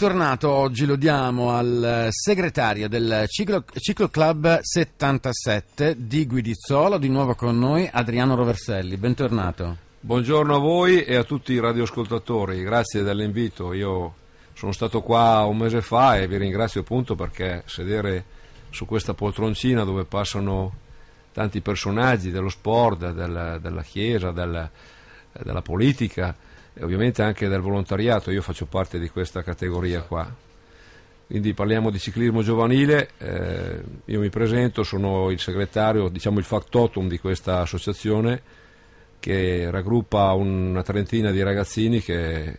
tornato oggi, lo diamo al segretario del Ciclo, Ciclo, Club 77 di Guidizzolo, di nuovo con noi Adriano Roverselli, bentornato. Buongiorno a voi e a tutti i radioascoltatori, grazie dell'invito, io sono stato qua un mese fa e vi ringrazio appunto perché sedere su questa poltroncina dove passano tanti personaggi dello sport, del, della chiesa, del, della politica, ovviamente anche del volontariato, io faccio parte di questa categoria qua. Quindi parliamo di ciclismo giovanile, eh, io mi presento, sono il segretario, diciamo il factotum di questa associazione che raggruppa una trentina di ragazzini che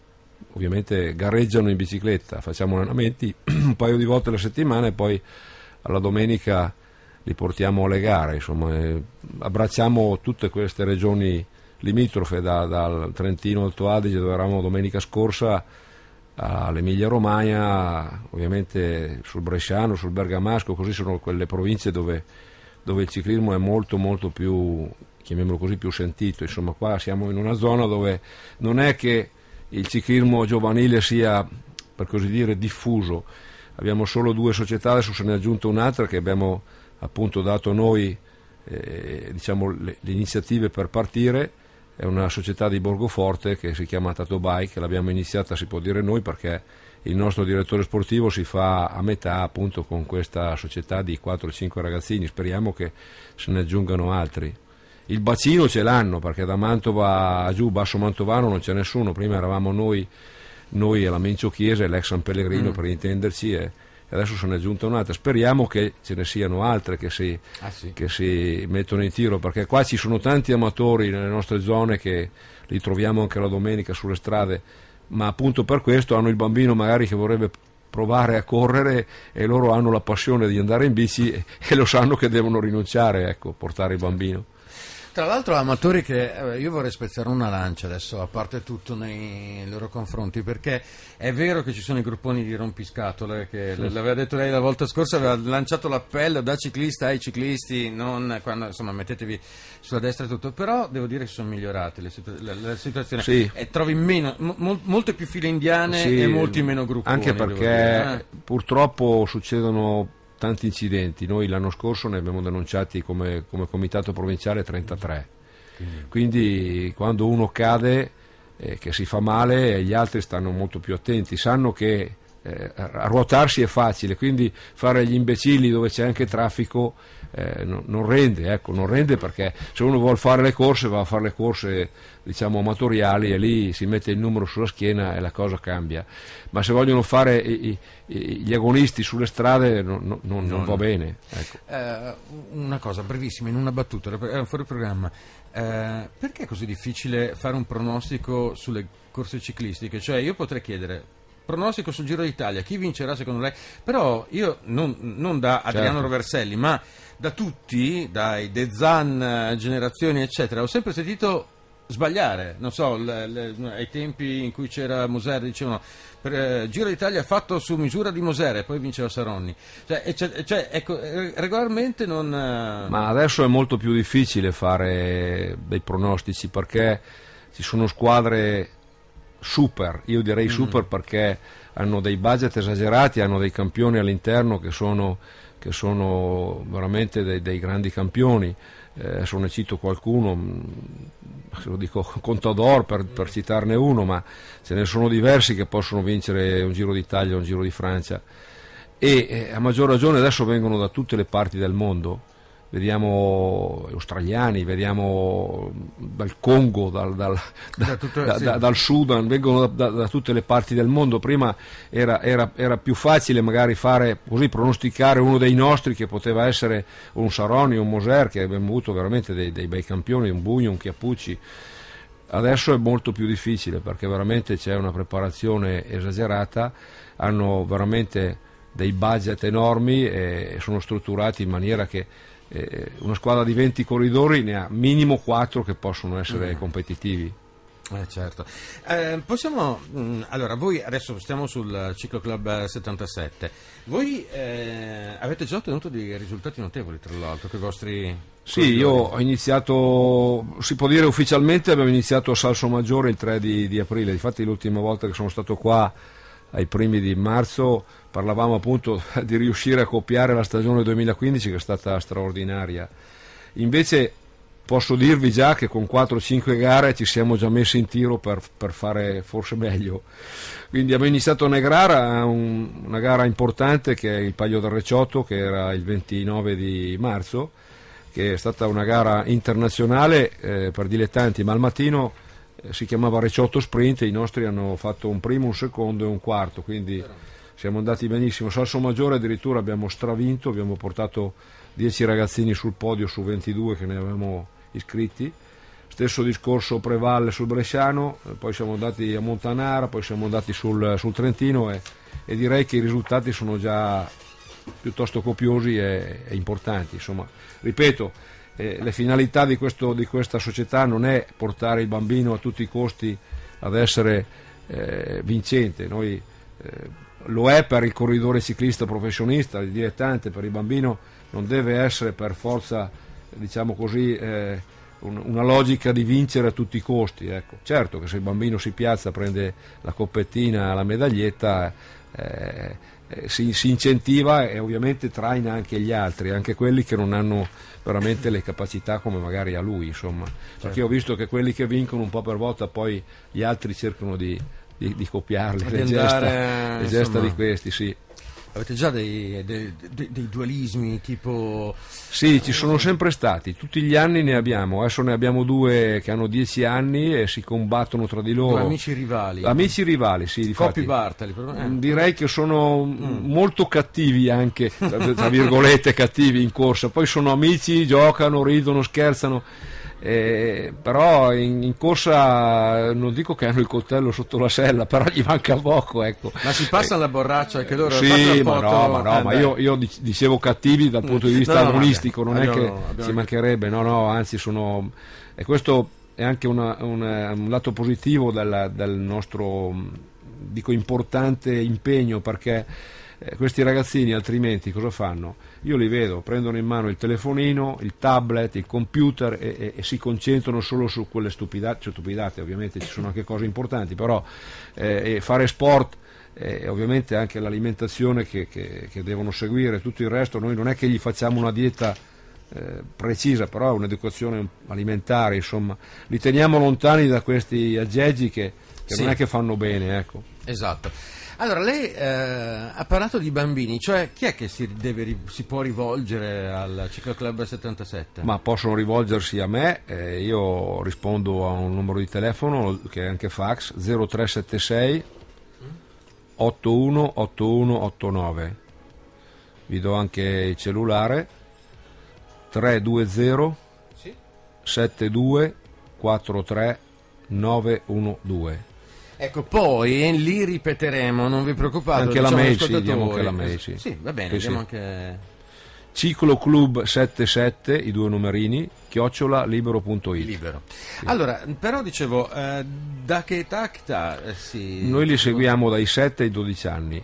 ovviamente gareggiano in bicicletta, facciamo allenamenti un paio di volte alla settimana e poi alla domenica li portiamo alle gare, insomma, eh, abbracciamo tutte queste regioni limitrofe da, dal Trentino Alto Adige dove eravamo domenica scorsa all'Emilia Romagna, ovviamente sul Bresciano, sul Bergamasco, così sono quelle province dove, dove il ciclismo è molto molto più, chiamiamolo così, più sentito. Insomma qua siamo in una zona dove non è che il ciclismo giovanile sia, per così dire, diffuso. Abbiamo solo due società, adesso se ne è aggiunta un'altra che abbiamo appunto dato noi eh, diciamo, le, le iniziative per partire è una società di Borgoforte che si chiama Tato Bike, l'abbiamo iniziata si può dire noi perché il nostro direttore sportivo si fa a metà appunto con questa società di 4-5 ragazzini, speriamo che se ne aggiungano altri. Il bacino ce l'hanno perché da Mantova a giù, Basso Mantovano non c'è nessuno, prima eravamo noi, noi e la Mencio Chiesa e l'ex San Pellegrino mm. per intenderci. E, adesso se ne è aggiunta un'altra. Speriamo che ce ne siano altre che si, ah, sì. che si mettono in tiro, perché qua ci sono tanti amatori nelle nostre zone che li troviamo anche la domenica sulle strade, ma appunto per questo hanno il bambino magari che vorrebbe provare a correre e loro hanno la passione di andare in bici e lo sanno che devono rinunciare, ecco, portare il bambino. Tra l'altro amatori che eh, io vorrei spezzare una lancia adesso, a parte tutto nei loro confronti, perché è vero che ci sono i grupponi di rompiscatole, che sì. l'aveva detto lei la volta scorsa, aveva lanciato l'appello da ciclista ai ciclisti, non quando, insomma mettetevi sulla destra e tutto, però devo dire che sono migliorate le, la, la situazione, sì. e trovi meno, mo, molte più file indiane sì, e molti meno grupponi. Anche perché eh. purtroppo succedono tanti incidenti, noi l'anno scorso ne abbiamo denunciati come, come comitato provinciale 33, quindi, quando uno cade eh, che si fa male gli altri stanno molto più attenti, sanno che eh, ruotarsi è facile, quindi fare gli imbecilli dove c'è anche traffico eh, no, non rende, ecco, non rende perché se uno vuole fare le corse va a fare le corse diciamo amatoriali e lì si mette il numero sulla schiena e la cosa cambia, ma se vogliono fare i, i, gli agonisti sulle strade no, no, non, non, va bene. Ecco. Uh, una cosa brevissima, in una battuta, fuori programma. Uh, perché è così difficile fare un pronostico sulle corse ciclistiche? Cioè io potrei chiedere pronostico sul Giro d'Italia, chi vincerà secondo lei? Però io non, non da certo. Adriano certo. Roverselli, ma da tutti, dai De Zan, Generazioni, eccetera, ho sempre sentito sbagliare, non so, le, le, ai tempi in cui c'era Moser dicevano per, eh, Giro d'Italia fatto su misura di Moser e poi vinceva Saronni. Cioè, cioè, cioè, ecco, eh, regolarmente non... Eh, ma adesso è molto più difficile fare dei pronostici perché ci sono squadre super, io direi mm. super perché hanno dei budget esagerati, hanno dei campioni all'interno che sono, che sono veramente dei, dei, grandi campioni. Eh, adesso ne cito qualcuno, mm, se lo dico Contador per, per, citarne uno, ma ce ne sono diversi che possono vincere un Giro d'Italia, un Giro di Francia. E eh, a maggior ragione adesso vengono da tutte le parti del mondo vediamo australiani, vediamo dal Congo, dal, dal, da tutto, da, sì. da, dal Sudan, vengono da, tutte le parti del mondo. Prima era, era, era, più facile magari fare così, pronosticare uno dei nostri che poteva essere un Saroni, un Moser, che abbiamo avuto veramente dei, dei bei campioni, un Bugno, un Chiappucci. Adesso è molto più difficile perché veramente c'è una preparazione esagerata, hanno veramente dei budget enormi e sono strutturati in maniera che eh, una squadra di 20 corridori ne ha minimo 4 che possono essere mm. competitivi. Eh, certo. Eh, possiamo, mh, mm, allora, voi adesso stiamo sul Ciclo Club 77. Voi eh, avete già ottenuto dei risultati notevoli, tra l'altro, con i vostri... Sì, io ho iniziato, si può dire ufficialmente, abbiamo iniziato a Salso Maggiore il 3 di, di aprile. Infatti l'ultima volta che sono stato qua ai primi di marzo parlavamo appunto di riuscire a copiare la stagione 2015 che è stata straordinaria. Invece posso dirvi già che con 4-5 gare ci siamo già messi in tiro per, per fare forse meglio. Quindi abbiamo iniziato una gara, un, una gara importante che è il Paglio del Reciotto, che era il 29 di marzo, che è stata una gara internazionale eh, per dilettanti, ma al mattino eh, si chiamava Reciotto Sprint e i nostri hanno fatto un primo, un secondo e un quarto, quindi siamo andati benissimo. Salso Maggiore addirittura abbiamo stravinto, abbiamo portato 10 ragazzini sul podio su 22 che ne avevamo iscritti. Stesso discorso Prevalle sul Bresciano, eh, poi siamo andati a Montanara, poi siamo andati sul, sul Trentino e, e, direi che i risultati sono già piuttosto copiosi e, e importanti. Insomma, ripeto, eh, le finalità di, questo, di, questa società non è portare il bambino a tutti i costi ad essere eh, vincente, Noi, eh, lo è per il corridore ciclista professionista, il dilettante, per il bambino non deve essere per forza diciamo così, eh, un, una logica di vincere a tutti i costi. Ecco. Certo che se il bambino si piazza, prende la coppettina, la medaglietta, eh, eh, si, si, incentiva e ovviamente traina anche gli altri, anche quelli che non hanno veramente le capacità come magari a lui, insomma. Certo. Perché ho visto che quelli che vincono un po' per volta poi gli altri cercano di, di, di copiarli, di le, andare, gesta, le gesta di questi, sì. Avete già dei, dei, dei, dei, dualismi tipo... Sì, ci sono sempre stati, tutti gli anni ne abbiamo, adesso ne abbiamo due che hanno dieci anni e si combattono tra di loro. amici rivali. Amici rivali, sì. Difatti, Bartali. Però... Eh. Direi che sono mm. molto cattivi anche, tra virgolette cattivi in corsa, poi sono amici, giocano, ridono, scherzano eh, però in, in, corsa non dico che hanno il coltello sotto la sella, però gli manca poco. Ecco. Ma si passa eh, la borraccia anche eh, loro? Sì, ma no, ma, no, eh, ma io, io, dicevo cattivi dal punto di mm. vista no, agonistico, non abbiamo, è che abbiamo... si mancherebbe, no, no, anzi sono... E questo è anche una, una, un lato positivo della, del nostro, dico, importante impegno perché eh, questi ragazzini altrimenti cosa fanno? Io li vedo, prendono in mano il telefonino, il tablet, il computer e, e, e si concentrano solo su quelle stupidate, cioè, stupidate, ovviamente ci sono anche cose importanti, però eh, fare sport eh, e ovviamente anche l'alimentazione che, che, che, devono seguire, tutto il resto, noi non è che gli facciamo una dieta eh, precisa, però è un'educazione alimentare, insomma, li teniamo lontani da questi aggeggi che, che sì. non è che fanno bene. Ecco. Esatto. Allora, lei eh, ha parlato di bambini, cioè chi è che si, deve, si, può rivolgere al Ciclo Club 77? Ma possono rivolgersi a me, eh, io rispondo a un numero di telefono che è anche fax 0376 818189. Vi do anche il cellulare 320 72 43 912. Ecco, poi li ripeteremo, non vi preoccupate. Anche diciamo la Messi, diamo anche la Messi. Sì, va bene, sì, anche... Ciclo Club 77, i due numerini, chiocciolalibero.it. Libero. Sì. Allora, però dicevo, eh, da che età, età eh, si... Noi li seguiamo dai 7 ai 12 anni.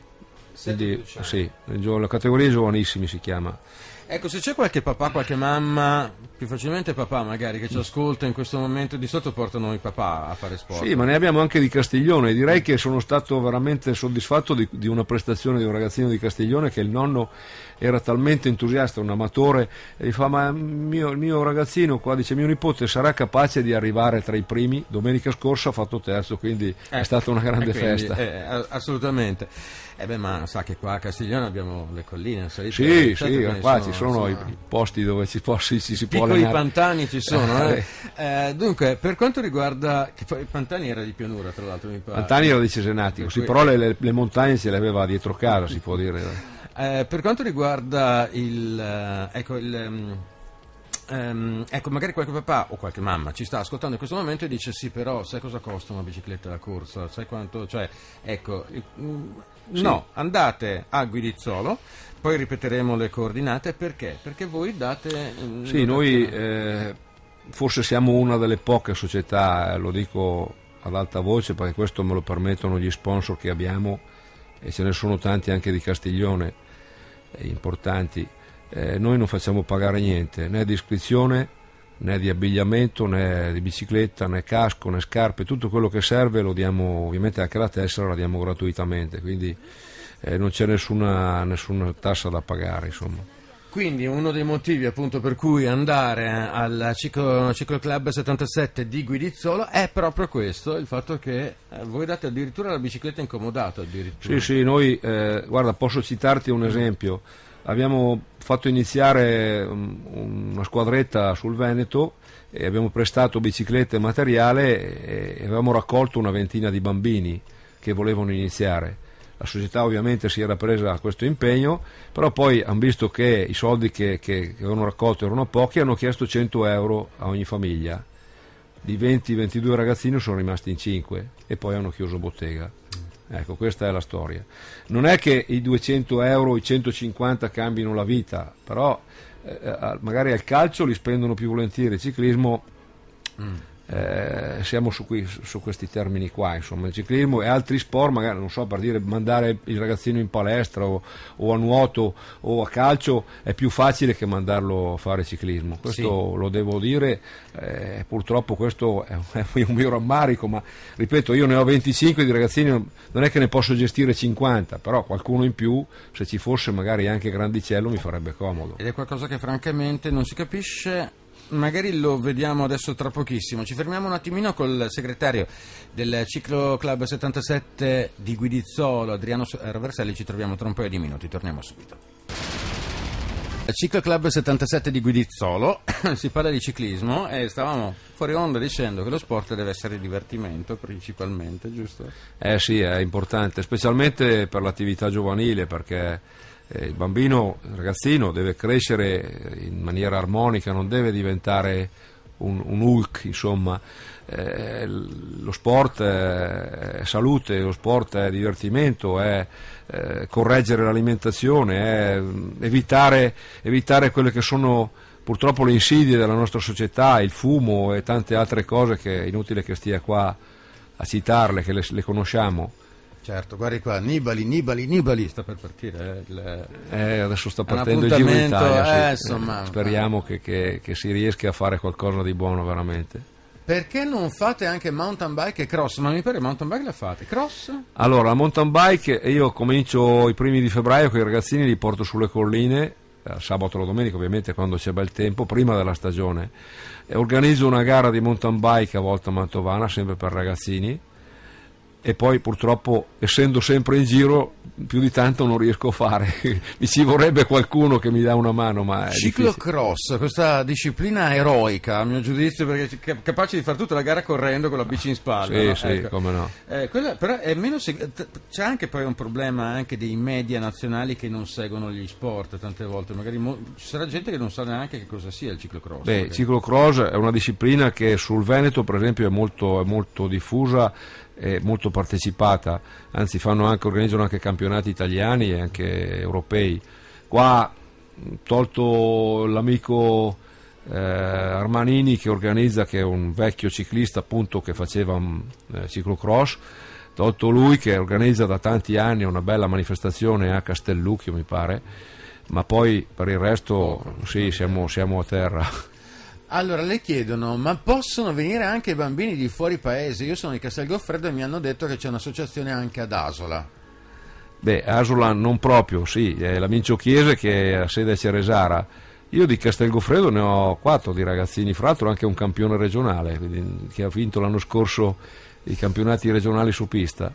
Quindi, sì, cioè. la categoria giovanissimi si chiama. Ecco, se c'è qualche papà, qualche mamma, più facilmente papà magari, che ci ascolta in questo momento, di solito portano i papà a fare sport. Sì, ma ne abbiamo anche di Castiglione. Direi che sono stato veramente soddisfatto di, di una prestazione di un ragazzino di Castiglione che il nonno era talmente entusiasta, un amatore, e gli fa, ma mio, il mio ragazzino qua, dice, mio nipote sarà capace di arrivare tra i primi? Domenica scorsa ha fatto terzo, quindi eh, è stata una grande quindi, festa. Eh, assolutamente. Eh beh, ma sa che qua a Castiglione abbiamo le colline, salite, Sì, eh, sì, certo qua ci sono, sono, i, posti dove ci, può, si, si, si può allenare. I pantani ci sono. Eh? eh. Eh, dunque, per quanto riguarda... i pantani era di pianura, tra l'altro, mi pare. Pantani era di Cesenatico, per sì, cui... però le, le, montagne se le aveva dietro casa, si può dire. Eh, per quanto riguarda il... Eh, ecco, il mm, Um, ecco, magari qualche papà o qualche mamma ci sta ascoltando in questo momento e dice sì, però sai cosa costa una bicicletta da corsa? Sai quanto? Cioè, ecco, sì. no, andate a Guidizzolo, poi ripeteremo le coordinate perché? Perché voi date... Mm, sì, noi eh, forse siamo una delle poche società, eh, lo dico ad alta voce perché questo me lo permettono gli sponsor che abbiamo e ce ne sono tanti anche di Castiglione, eh, importanti eh, noi non facciamo pagare niente, né di iscrizione, né di abbigliamento, né di bicicletta, né casco, né scarpe, tutto quello che serve lo diamo, ovviamente anche la tessera la diamo gratuitamente, quindi eh, non c'è nessuna, nessuna tassa da pagare insomma. Quindi uno dei motivi appunto per cui andare al ciclo, ciclo, Club 77 di Guidizzolo è proprio questo, il fatto che eh, voi date addirittura la bicicletta incomodata. Addirittura. Sì, sì, noi, eh, guarda, posso citarti un esempio abbiamo fatto iniziare um, una squadretta sul Veneto e abbiamo prestato biciclette e materiale e avevamo raccolto una ventina di bambini che volevano iniziare. La società ovviamente si era presa a questo impegno, però poi hanno visto che i soldi che, che, che avevano raccolto erano pochi e hanno chiesto 100 euro a ogni famiglia. Di 20-22 ragazzini sono rimasti in 5 e poi hanno chiuso bottega. Ecco, questa è la storia. Non è che i 200 euro, i 150 cambino la vita, però eh, eh, magari al calcio li spendono più volentieri, il ciclismo... Mm eh, siamo su, qui, su, questi termini qua, insomma, il ciclismo e altri sport, magari non so, per dire mandare il ragazzino in palestra o, o a nuoto o a calcio è più facile che mandarlo a fare ciclismo, questo sì. lo devo dire, eh, purtroppo questo è un mio rammarico, ma ripeto, io ne ho 25 di ragazzini, non è che ne posso gestire 50, però qualcuno in più, se ci fosse magari anche grandicello, mi farebbe comodo. Ed è qualcosa che francamente non si capisce magari lo vediamo adesso tra pochissimo. Ci fermiamo un attimino col segretario del Ciclo Club 77 di Guidizzolo, Adriano eh, Raverselli. Ci troviamo tra un paio di minuti, torniamo subito. Ciclo Club 77 di Guidizzolo, si parla di ciclismo e stavamo fuori onda dicendo che lo sport deve essere divertimento principalmente, giusto? Eh sì, è importante, specialmente per l'attività giovanile perché eh, il bambino, il ragazzino deve crescere eh, in maniera armonica, non deve diventare un, un Hulk, insomma. Eh, lo sport eh, è salute, lo sport è divertimento, è correggere l'alimentazione, è mm, evitare, evitare, quelle che sono purtroppo le insidie della nostra società, il fumo e tante altre cose che è inutile che stia qua a citarle, che le, le conosciamo. Certo, guardi qua, Nibali, Nibali, Nibali sta per partire. Eh, il, eh, adesso sta partendo il Giro d'Italia. Eh, sì. insomma, eh, Speriamo che, che, che, si riesca a fare qualcosa di buono veramente. Perché non fate anche mountain bike e cross? Ma mi pare mountain bike la fate. Cross? Allora, mountain bike eh, io comincio i primi di febbraio con i ragazzini, li porto sulle colline eh, sabato o domenica ovviamente quando c'è bel tempo, prima della stagione. E organizzo una gara di mountain bike a Volta Mantovana, sempre per ragazzini, e poi purtroppo essendo sempre in giro più di tanto non riesco a fare mi ci vorrebbe qualcuno che mi dà una mano ma ciclocross questa disciplina eroica a mio giudizio perché è capace di fare tutta la gara correndo con la bici in spalla sì, no? sì, ecco. come no eh, quella, però è meno seg- c'è anche poi un problema anche dei media nazionali che non seguono gli sport tante volte magari mo- ci sarà gente che non sa neanche che cosa sia il ciclocross beh il ciclocross è una disciplina che sul Veneto per esempio è molto, è molto diffusa eh, molto partecipata, anzi anche, organizzano anche campionati italiani e anche europei. Qua, tolto l'amico eh, Armanini che organizza, che è un vecchio ciclista appunto che faceva un, mm, eh, ciclocross, tolto lui che organizza da tanti anni una bella manifestazione a Castellucchio mi pare, ma poi per il resto oh, sì, siamo, siamo a terra. Allora le chiedono, ma possono venire anche i bambini di fuori paese? Io sono di Castelgoffredo e mi hanno detto che c'è un'associazione anche ad Asola. Beh, Asola non proprio, sì, è la Minciochiese che ha sede a Ceresara. Io di Castelgoffredo ne ho quattro di ragazzini, fra l'altro anche un campione regionale che ha vinto l'anno scorso i campionati regionali su pista.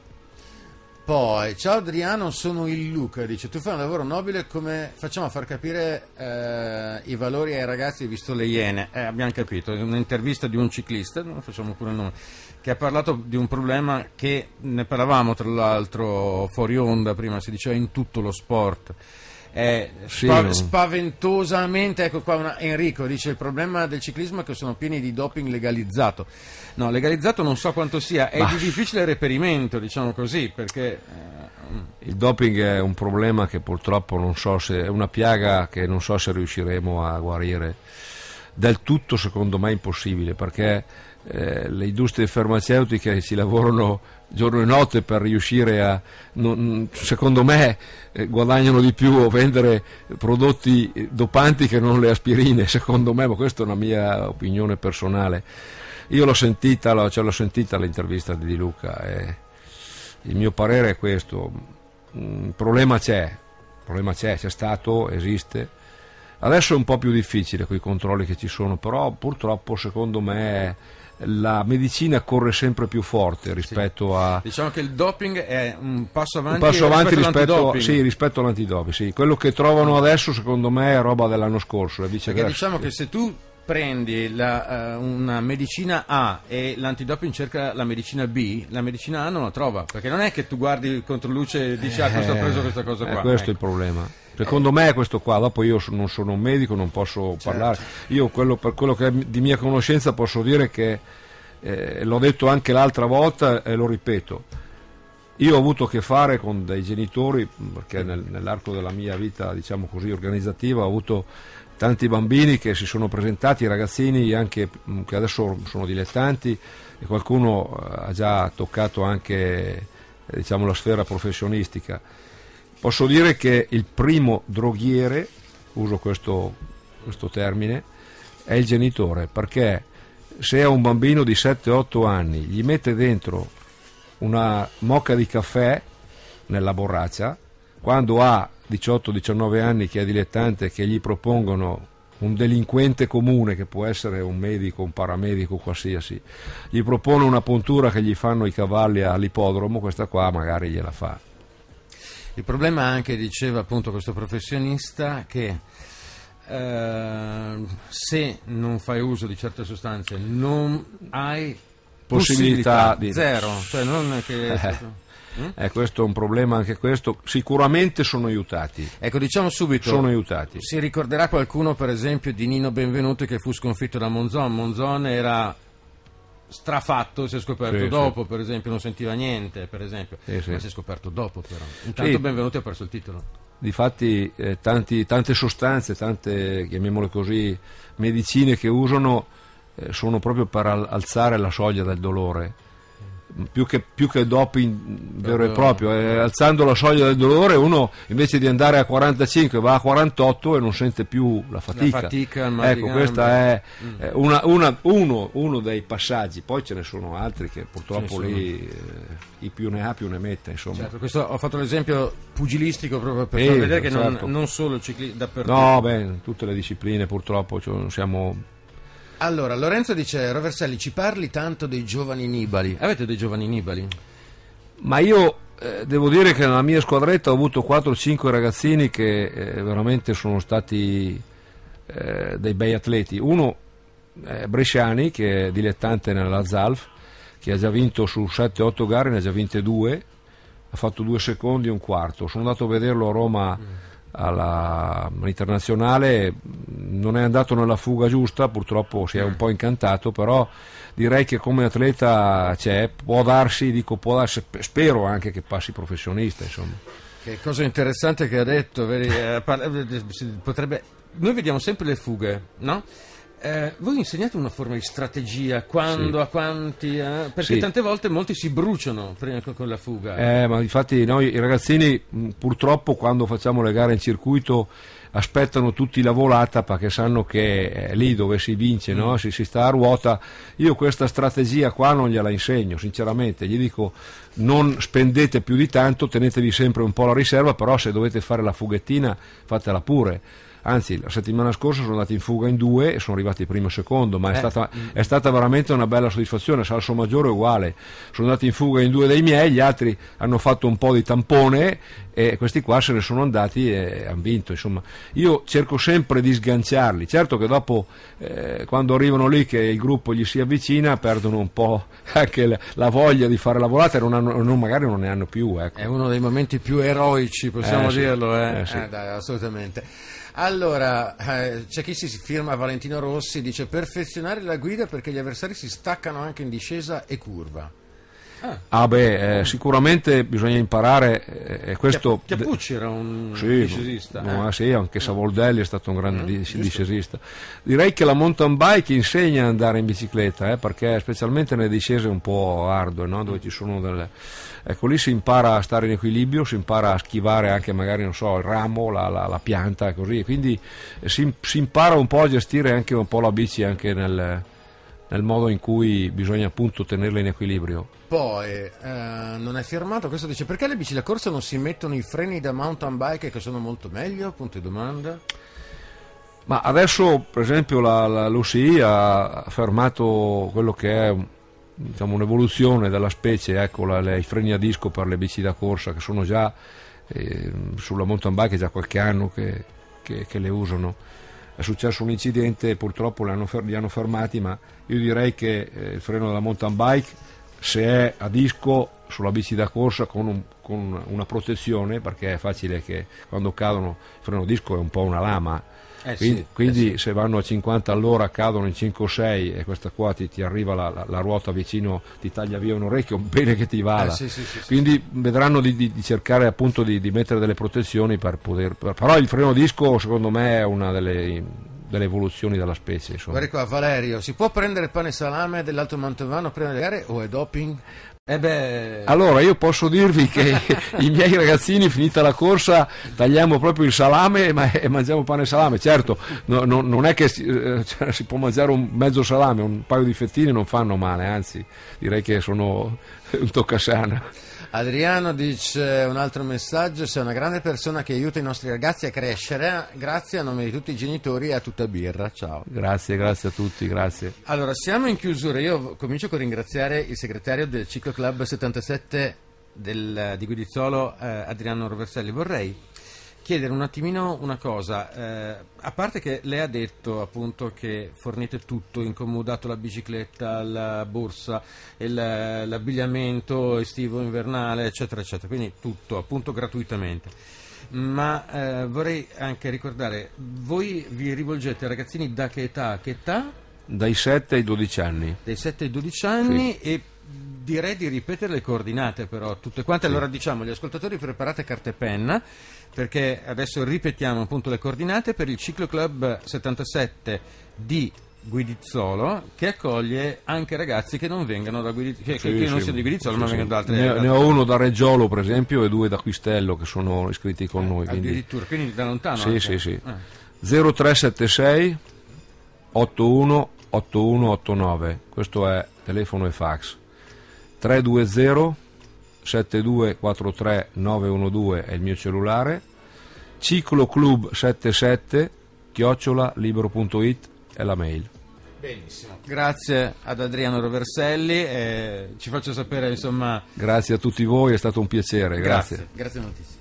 Poi, ciao Adriano, sono il Luca, dice, tu fai un lavoro nobile, come facciamo a far capire eh, i valori ai ragazzi visto le Iene? Eh, abbiamo capito, è un'intervista di un ciclista, non facciamo pure il nome, che ha parlato di un problema che ne parlavamo tra l'altro fuori onda prima, si diceva in tutto lo sport è spav- spaventosamente, ecco qua una, Enrico dice il problema del ciclismo è che sono pieni di doping legalizzato. No, legalizzato non so quanto sia, è bah. di difficile reperimento, diciamo così, perché... Eh, il doping è un problema che purtroppo non so se... è una piaga che non so se riusciremo a guarire. Del tutto secondo me impossibile, perché eh, le industrie farmaceutiche ci lavorano giorno e notte per riuscire a, non, secondo me, eh, guadagnano di più a vendere prodotti eh, dopanti che non le aspirine, secondo me, ma questa è una mia opinione personale. Io l'ho sentita, l'ho, cioè l'ho sentita l'intervista di Di Luca e il mio parere è questo, il mm, problema c'è, il problema c'è, c'è stato, esiste. Adesso è un po' più difficile con i controlli che ci sono, però purtroppo secondo me la medicina corre sempre più forte rispetto sì. a... Diciamo che il doping è un passo avanti, un passo avanti rispetto, rispetto, sì, rispetto all'antidoping. Sì. Quello che trovano adesso secondo me è roba dell'anno scorso. Perché diciamo che se tu prendi la, uh, una medicina A e l'antidoping cerca la medicina B, la medicina A non la trova, perché non è che tu guardi contro luce e dici eh, ah questo ha preso questa cosa eh, qua. Eh, questo è il ecco. problema. Secondo me è questo qua, dopo io non sono un medico, non posso certo. parlare. Io quello, per quello che è di mia conoscenza posso dire che, eh, l'ho detto anche l'altra volta e lo ripeto, io ho avuto a che fare con dei genitori, perché nel, nell'arco della mia vita, diciamo così, organizzativa, ho avuto tanti bambini che si sono presentati, ragazzini anche che adesso sono dilettanti e qualcuno eh, ha già toccato anche eh, diciamo, la sfera professionistica Posso dire che il primo droghiere, uso questo, questo termine, è il genitore, perché se a un bambino di 7-8 anni gli mette dentro una mocca di caffè nella borraccia, quando ha 18-19 anni che è dilettante che gli propongono un delinquente comune che può essere un medico, un paramedico qualsiasi, gli propone una puntura che gli fanno i cavalli all'ipodromo, questa qua magari gliela fa il problema anche, diceva appunto questo professionista, che eh, se non fai uso di certe sostanze non hai possibilità, possibilità di... Zero, cioè non è che... Eh, eh. Eh, questo è un problema anche questo, sicuramente sono aiutati. Ecco, diciamo subito, sono aiutati. si ricorderà qualcuno per esempio di Nino Benvenuti che fu sconfitto da Monzon, Monzon era strafatto si è scoperto sì, dopo, sì. per esempio, non sentiva niente, per esempio, sì, ma si è scoperto dopo però. Intanto Benvenuti ha perso il titolo. Difatti eh, tanti, tante sostanze, tante, chiamiamole così, medicine che usano eh, sono proprio per alzare la soglia del dolore più che, più che doping vero e eh, proprio, eh, eh, eh, alzando la soglia del dolore uno invece di andare a 45 va a 48 e non sente più la fatica. La fatica ecco, questo mm. è una, una, uno, uno, dei passaggi, poi ce ne sono altri che purtroppo lì eh, chi più ne ha più ne mette. Certo, questo, ho fatto l'esempio pugilistico proprio per eh, far vedere che certo. non, non, solo cicli, dappertutto. No, beh, tutte le discipline purtroppo cioè, siamo allora, Lorenzo dice, Roverselli, ci parli tanto dei giovani Nibali. Avete dei giovani Nibali? Ma io eh, devo dire che nella mia squadretta ho avuto 4-5 ragazzini che eh, veramente sono stati eh, dei bei atleti. Uno è eh, Bresciani, che è dilettante nella Zalf, che ha già vinto su 7-8 gare, ne ha già vinte due, ha fatto due secondi e un quarto. Sono andato a vederlo a Roma. Mm alla, all'internazionale, non è andato nella fuga giusta, purtroppo si è un po' incantato, però direi che come atleta c'è, può darsi, dico, può darsi spero anche che passi professionista. Insomma. Che cosa interessante che ha detto, vedi, eh, parla, eh, potrebbe... noi vediamo sempre le fughe, no? Eh, voi insegnate una forma di strategia, quando, sì. a quanti, eh? perché sì. tante volte molti si bruciano prima con la fuga. Eh, ma infatti noi i ragazzini mm, purtroppo quando facciamo le gare in circuito aspettano tutti la volata perché sanno che è eh, lì dove si vince, mm. no? si, si, sta a ruota. Io questa strategia qua non gliela insegno, sinceramente, gli dico non spendete più di tanto, tenetevi sempre un po' la riserva, però se dovete fare la fughettina fatela pure anzi la settimana scorsa sono andati in fuga in due e sono arrivati primo e secondo, ma eh, è, stata, è, stata, veramente una bella soddisfazione, Salso Maggiore è uguale, sono andati in fuga in due dei miei, gli altri hanno fatto un po' di tampone e questi qua se ne sono andati e hanno vinto. Insomma, io cerco sempre di sganciarli. Certo che dopo, eh, quando arrivano lì che il gruppo gli si avvicina, perdono un po' anche la, la voglia di fare la volata e non hanno, non, magari non ne hanno più. Ecco. È uno dei momenti più eroici, possiamo eh, dirlo, eh? eh sì. Eh, dai, assolutamente. Allora, eh, c'è chi si firma Valentino Rossi, dice perfezionare la guida perché gli avversari si staccano anche in discesa e curva. Ah. ah beh, eh, sicuramente bisogna imparare. Eh, questo... Chiappucci era un sì, discesista. No, eh. Ah, sì, anche eh. Savoldelli è stato un grande mm, discesista. Direi che la mountain bike insegna ad andare in bicicletta, eh, perché specialmente nelle discese un po' ardue, no? dove ci sono delle... Ecco, lì si impara a stare in equilibrio, si impara a schivare anche magari, so, il ramo, la, la, la pianta, così. Quindi eh, si, si impara un po' a gestire anche un po' la bici anche nel nel modo in cui bisogna appunto tenerle in equilibrio. Poi eh, non è firmato, questo dice perché le bici da corsa non si mettono i freni da mountain bike che sono molto meglio? Punto di domanda. Ma adesso per esempio la, la, l'UCI ha fermato quello che è diciamo, un'evoluzione della specie, ecco la, le, i freni a disco per le bici da corsa che sono già eh, sulla mountain bike già qualche anno che, che, che, le usano. È successo un incidente, purtroppo li hanno, li hanno fermati, ma io direi che eh, il freno della mountain bike se è a disco sulla bici da corsa con, un, con una protezione perché è facile che quando cadono il freno a disco è un po' una lama eh quindi, sì, quindi eh sì. se vanno a 50 all'ora cadono in 5 o 6 e questa qua ti, ti arriva la, la, la, ruota vicino, ti taglia via un orecchio, bene che ti vada. Eh sì, quindi vedranno di, di, di, cercare appunto di, di, mettere delle protezioni per poter... però il freno a disco secondo me è una delle delle evoluzioni della specie. Insomma. Guarda qua, Valerio, si può prendere pane e salame dell'Alto Mantovano prima delle gare o è doping? Eh allora io posso dirvi che i miei ragazzini finita la corsa tagliamo proprio il salame e mangiamo pane e salame, certo no, no, non è che si, eh, cioè, si, può mangiare un mezzo salame, un paio di fettine non fanno male, anzi direi che sono un toccasana. Adriano dice un altro messaggio, sei una grande persona che aiuta i nostri ragazzi a crescere, grazie a nome di tutti i genitori e a tutta birra, ciao. Grazie, grazie a tutti, grazie. Allora, siamo in chiusura, io comincio con ringraziare il segretario del Ciclo Club 77 del, di Guidizzolo, eh, Adriano Roverselli, vorrei chiedere un attimino una cosa, eh, a parte che lei ha detto appunto che fornite tutto, incomodato la bicicletta, la borsa, il, l'abbigliamento estivo, invernale, eccetera, eccetera, quindi tutto appunto gratuitamente. Ma eh, vorrei anche ricordare, voi vi rivolgete ai ragazzini da che età a che età? Dai 7 ai 12 anni. Dai 7 ai 12 anni sì. e direi di ripetere le coordinate però tutte quante. Sì. Allora diciamo, gli ascoltatori preparate carta e penna perché adesso ripetiamo appunto le coordinate per il Ciclo Club 77 di Guidizzolo che accoglie anche ragazzi che non vengano da Guidizzolo, cioè, sì, che, sì, non siano di Guidizzolo sì, ma vengano da altre ne, ne ho uno da Reggiolo per esempio e due da Quistello che sono iscritti con eh, noi. Addirittura, quindi, quindi da lontano. Sì, anche. sì, sì. Ah. 0376 818189, questo è telefono e fax. 320 7243912 è il mio cellulare, cicloclub77 chiocciolalibro.it è la mail. Benissimo. Grazie ad Adriano Roverselli, eh, ci faccio sapere insomma... Grazie a tutti voi, è stato un piacere, grazie. Grazie, grazie moltissimo.